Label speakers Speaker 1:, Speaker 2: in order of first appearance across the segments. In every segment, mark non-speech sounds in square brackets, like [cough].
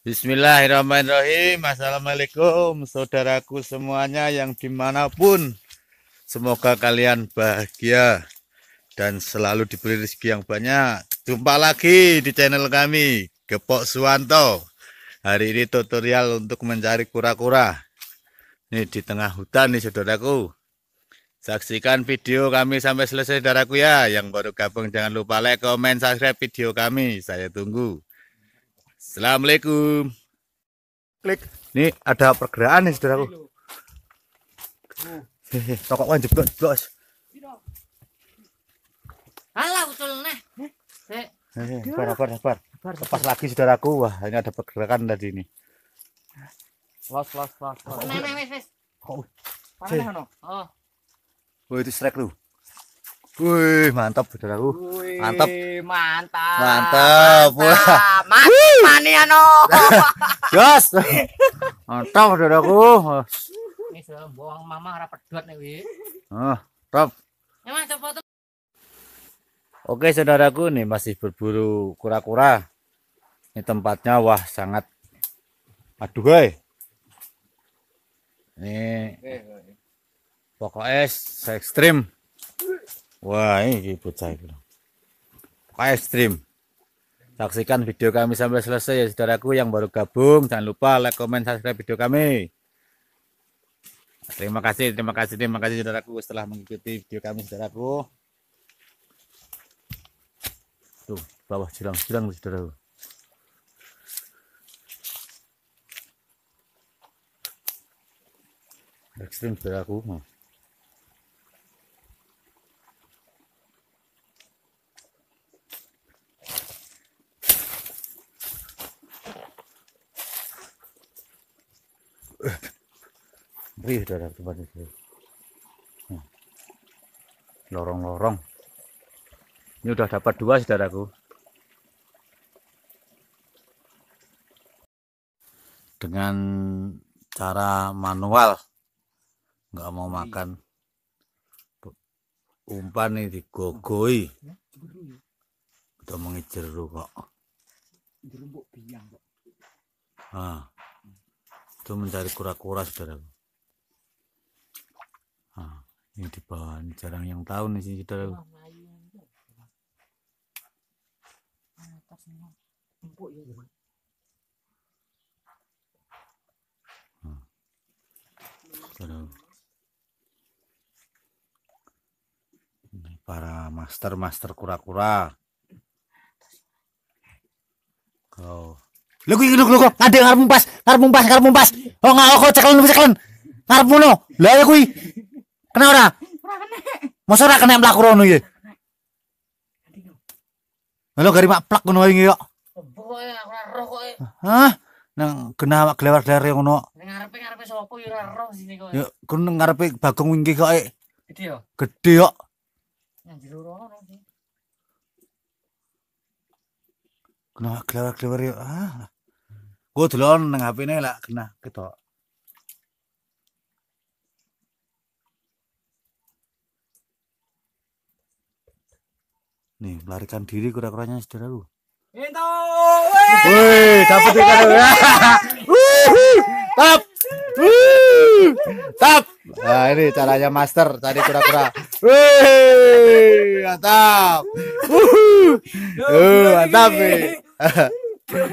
Speaker 1: Bismillahirrahmanirrahim Assalamualaikum saudaraku semuanya yang dimanapun Semoga kalian bahagia Dan selalu diberi rezeki yang banyak Jumpa lagi di channel kami Gepok Suwanto Hari ini tutorial untuk mencari kura-kura Ini di tengah hutan nih saudaraku Saksikan video kami sampai selesai saudaraku ya Yang baru gabung jangan lupa like, komen, subscribe video kami Saya tunggu Assalamualaikum. Klik. Nih ada pergerakan nih saudaraku. Hehe, toko kan jeblok jeblos. betul utul eh. eh, nah. Sabar, sabar, sabar. Lepas lagi saudaraku. Wah, ini ada pergerakan tadi ini. Los, los, los, los.
Speaker 2: Kok?
Speaker 1: Oh. Wah, itu strike lu. Wih, mantap saudaraku. Mantap. Mantap. Mantap. Mantap. Mania no. Jos. Mantap saudaraku. Ini sudah bohong mama harap pedot nih, wi. ah top. Emang foto. Oke, saudaraku nih masih berburu kura-kura. Ini tempatnya wah sangat aduh, guys. Eh. Ini pokoknya ekstrim. Wah, ini bocah itu. Live stream. Saksikan video kami sampai selesai ya saudaraku yang baru gabung. Jangan lupa like, comment, subscribe video kami. Terima kasih, terima kasih, terima kasih saudaraku setelah mengikuti video kami saudaraku. Tuh, bawah silang-silang saudaraku. Ekstrim saudaraku. wih udah tempat di sini hmm. lorong-lorong ini udah dapat dua saudaraku dengan cara manual nggak mau makan umpan nih digogoi udah mengejeru kok ah itu mencari kura-kura saudaraku ini di bawah ini jarang yang tahu nih sini kita nah, ini para master master kura-kura Kau, -kura. Lho kuwi lho kok ada ngarep mumpas, ngarep mumpas, ngarep mumpas. Oh nggak, kok cekelon cekelon. Ngarep mono Lah ya kui Kena ora? Ora kena. Mosok ora kena mlaku rono iki. Halo gari mak plak ngono iki kok. Hah? Nang kena gelewar dari ngono. Ning ngarepe-ngarepe sapa yo ora roh sini Yo kun ngarepe Bagong wingi kok. Gede yo. Gede yo. Nang jero rono iki. Kena gelewar-gelewar yo. Ah. Gue delon nang HP-ne lah kena ketok. Nih, melarikan diri kura-kuranya saudaraku. Itu. Woi, dapat ikan. Tap. Tap. Nah, ini caranya master tadi kura-kura. mantap. Uh, mantap nih. [laughs] Uh.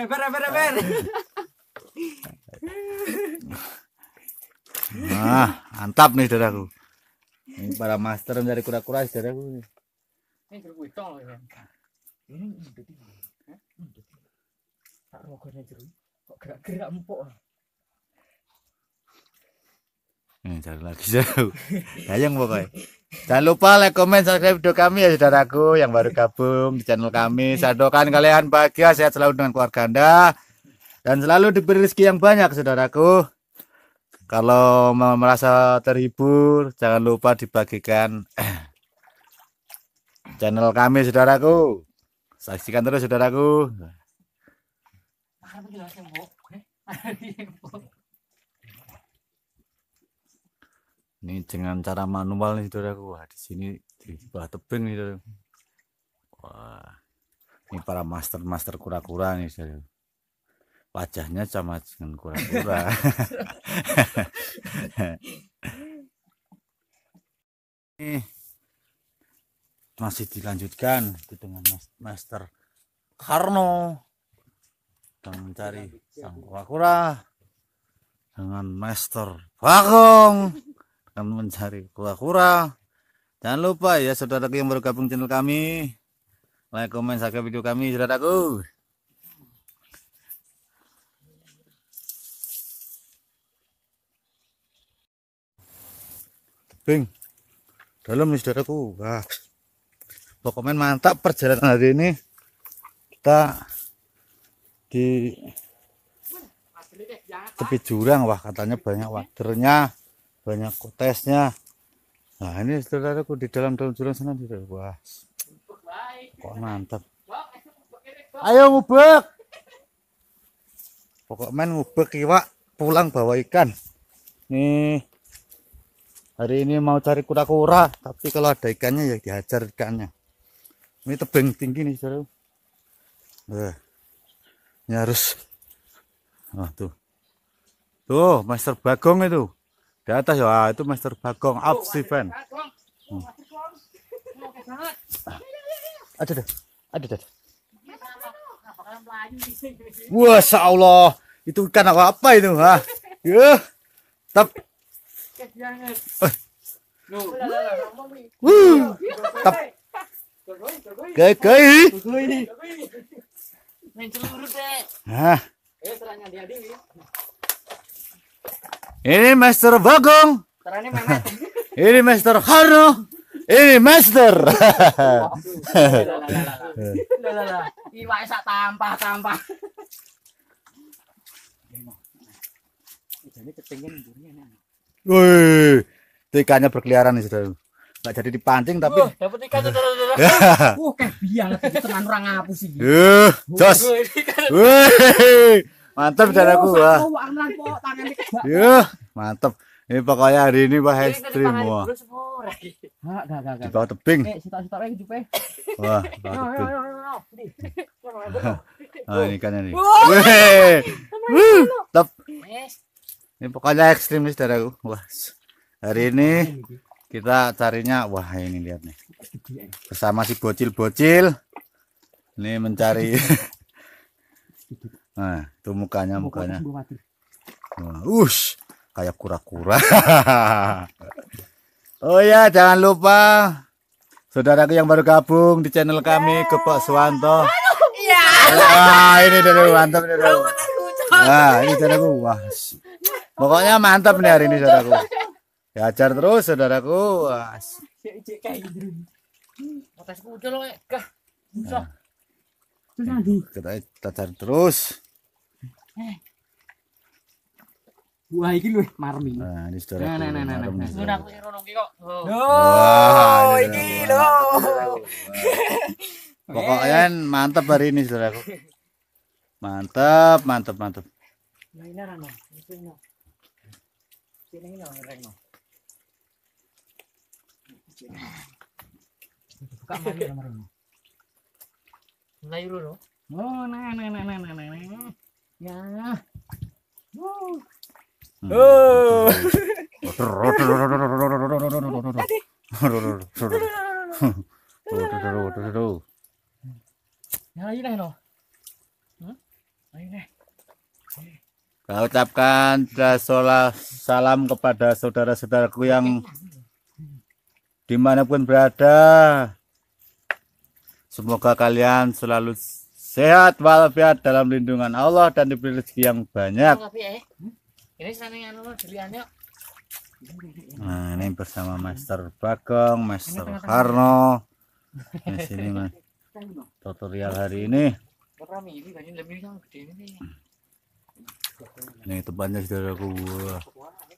Speaker 1: Eber, eber, Nah, mantap nih saudaraku. Ini para master dari kura-kura saudara aku. Ini jeruk witong loh ya. Ini Tak jeruk. Kok gerak-gerak empuk. Hmm, cari lagi jauh. Sayang pokoknya. Jangan lupa like, comment, subscribe video kami ya saudaraku yang baru gabung di channel kami. Saya doakan kalian bahagia, sehat selalu dengan keluarga Anda dan selalu diberi rezeki yang banyak saudaraku. Kalau mau merasa terhibur, jangan lupa dibagikan [clears throat] channel kami, saudaraku. Saksikan terus, saudaraku. Ini dengan cara manual nih, saudaraku. Wah, di sini di bawah tebing nih, saudaraku. Wah, ini para master-master kura-kura nih, saudaraku wajahnya sama dengan kura-kura. [laughs] Ini masih dilanjutkan dengan Master Karno dan mencari sang kura-kura dengan Master Bagong dan mencari kura-kura. Jangan lupa ya saudara yang baru gabung channel kami, like, komen, subscribe video kami, saudaraku. Bing, dalam nih saudaraku. Wah, pokoknya mantap perjalanan hari ini. Kita di tepi jurang, wah katanya banyak wadernya, banyak kotesnya. Nah ini saudaraku di dalam-dalam jurang sana sudah wah. Kok mantap. Ayo ngubek. Pokoknya ngubek iwak pulang bawa ikan. Nih hari ini mau cari kura-kura tapi kalau ada ikannya ya dihajar ikannya ini tebing tinggi nih saudara eh, ini harus oh, tuh tuh master bagong itu di atas ya itu master bagong up oh, Steven hmm. oh, ada deh ada deh Wah, Allah, itu ikan apa, itu? Ha? ya tapi Nah. Ini Master Bagong. Ini Master Harno. Ini Master. tampah-tampah. Ini ketinggian Woi, itu ikannya berkeliaran nih saudara. Gak jadi dipancing tapi. Uh, dapat ikan [laughs] saudara. Uh, [laughs] kayak biang, gitu, tenang orang apa sih. Uh, jos. Kan- Wih, mantap saudaraku wah. Yo, mantap. Ini pokoknya hari ini wah ekstrim wah. Di bawah tebing. Eh, wah, bawah tebing. Nah, [laughs] ini ikannya nih. Wih, tep ini pokoknya ekstrim nih saudaraku wah hari ini kita carinya wah ini lihat nih bersama si bocil-bocil ini mencari [laughs] nah itu mukanya mukanya Wah, ush kayak kura-kura [laughs] oh ya jangan lupa saudaraku yang baru gabung di channel kami Gepok iya. nah, Suwanto wah ini dari mantap ini dari Wah, ini saudaraku, wah. Pokoknya oh, mantap nih hari ini saudaraku. Diajar terus saudaraku. Gitu eh, nah. kita tajar terus. Eh. Wah, ini loh. marmi. Nah, ini saudaraku. Nah, nah, nah, nah. nah. Saudaraku rono ki kok. Oh, ini lho. [laughs] Pokoknya mantap hari ini saudaraku. [laughs] Mantap, mantap, mantap. Nah, ini rano. chị lấy rồi rành mà chị lấy kamu ambil nomor ini. Mulai dulu. Oh, nah, nah, nah, nah, nah, nah. Ya. Oh. Oh. Ya, ini dah no. Kau ucapkan salam kepada saudara-saudaraku yang dimanapun berada. Semoga kalian selalu sehat walafiat dalam lindungan Allah dan diberi rezeki yang banyak. Ya. Nah, ini bersama Master Bagong, Master Karno. Di sini, Mas. [laughs] Tutorial hari ini ini tempatnya saudaraku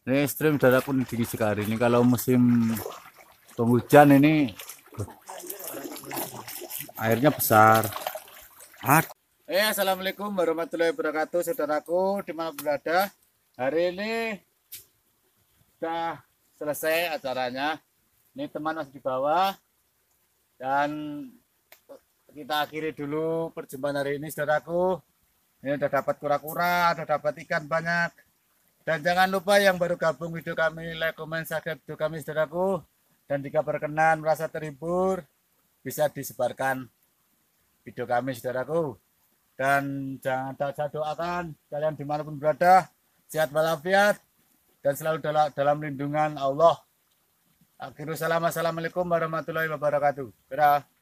Speaker 1: ini stream saudaraku tinggi sekali ini kalau musim penghujan ini airnya besar At eh assalamualaikum warahmatullahi wabarakatuh saudaraku dimana berada hari ini sudah selesai acaranya ini teman masih di bawah dan kita akhiri dulu perjumpaan hari ini saudaraku ini udah dapat kura-kura, udah dapat ikan banyak. Dan jangan lupa yang baru gabung video kami, like, comment, subscribe video kami, saudaraku. Dan jika berkenan merasa terhibur, bisa disebarkan video kami, saudaraku. Dan jangan saya doakan kalian dimanapun berada, sehat walafiat, dan selalu dalam lindungan Allah. Akhirnya assalamualaikum warahmatullahi wabarakatuh. Dadah.